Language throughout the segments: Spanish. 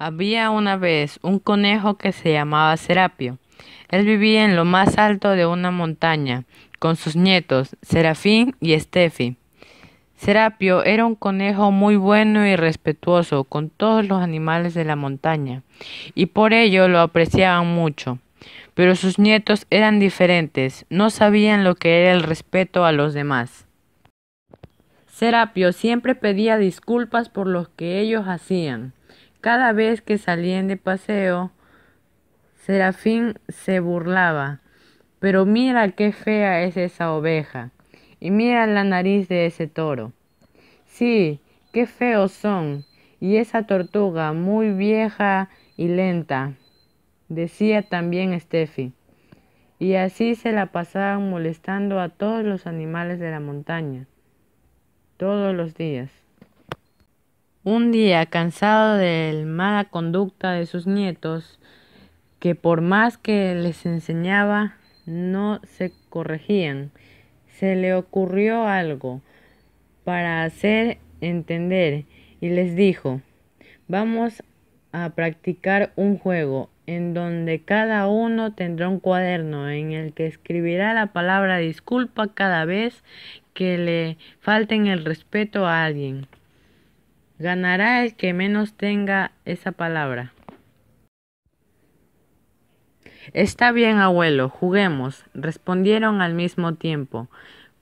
Había una vez un conejo que se llamaba Serapio. Él vivía en lo más alto de una montaña, con sus nietos, Serafín y Estefi. Serapio era un conejo muy bueno y respetuoso con todos los animales de la montaña, y por ello lo apreciaban mucho. Pero sus nietos eran diferentes, no sabían lo que era el respeto a los demás. Serapio siempre pedía disculpas por lo que ellos hacían, cada vez que salían de paseo, Serafín se burlaba. Pero mira qué fea es esa oveja. Y mira la nariz de ese toro. Sí, qué feos son. Y esa tortuga, muy vieja y lenta, decía también Steffi. Y así se la pasaban molestando a todos los animales de la montaña, todos los días. Un día, cansado de la mala conducta de sus nietos, que por más que les enseñaba, no se corregían, se le ocurrió algo para hacer entender y les dijo, vamos a practicar un juego en donde cada uno tendrá un cuaderno en el que escribirá la palabra disculpa cada vez que le falten el respeto a alguien. Ganará el que menos tenga esa palabra. Está bien, abuelo, juguemos, respondieron al mismo tiempo.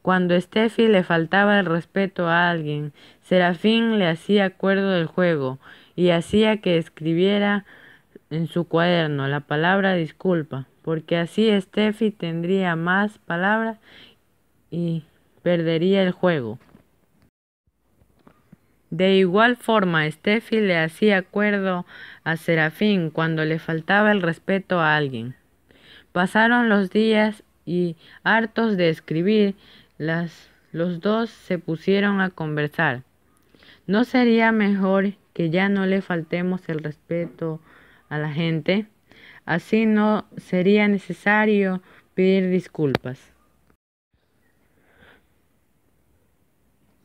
Cuando Steffi le faltaba el respeto a alguien, Serafín le hacía acuerdo del juego y hacía que escribiera en su cuaderno la palabra disculpa, porque así Steffi tendría más palabras y perdería el juego. De igual forma, Steffi le hacía acuerdo a Serafín cuando le faltaba el respeto a alguien. Pasaron los días y, hartos de escribir, los dos se pusieron a conversar. ¿No sería mejor que ya no le faltemos el respeto a la gente? Así no sería necesario pedir disculpas.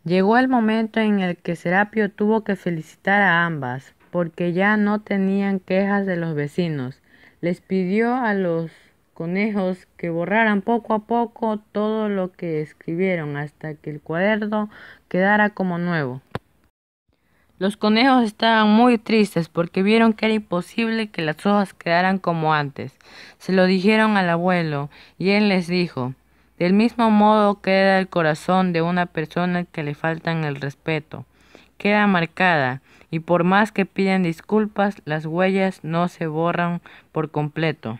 Llegó el momento en el que Serapio tuvo que felicitar a ambas, porque ya no tenían quejas de los vecinos. Les pidió a los conejos que borraran poco a poco todo lo que escribieron hasta que el cuaderno quedara como nuevo. Los conejos estaban muy tristes porque vieron que era imposible que las hojas quedaran como antes. Se lo dijeron al abuelo y él les dijo del mismo modo queda el corazón de una persona que le faltan el respeto. Queda marcada y por más que piden disculpas, las huellas no se borran por completo.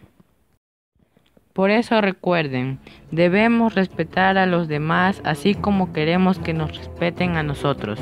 Por eso recuerden, debemos respetar a los demás así como queremos que nos respeten a nosotros.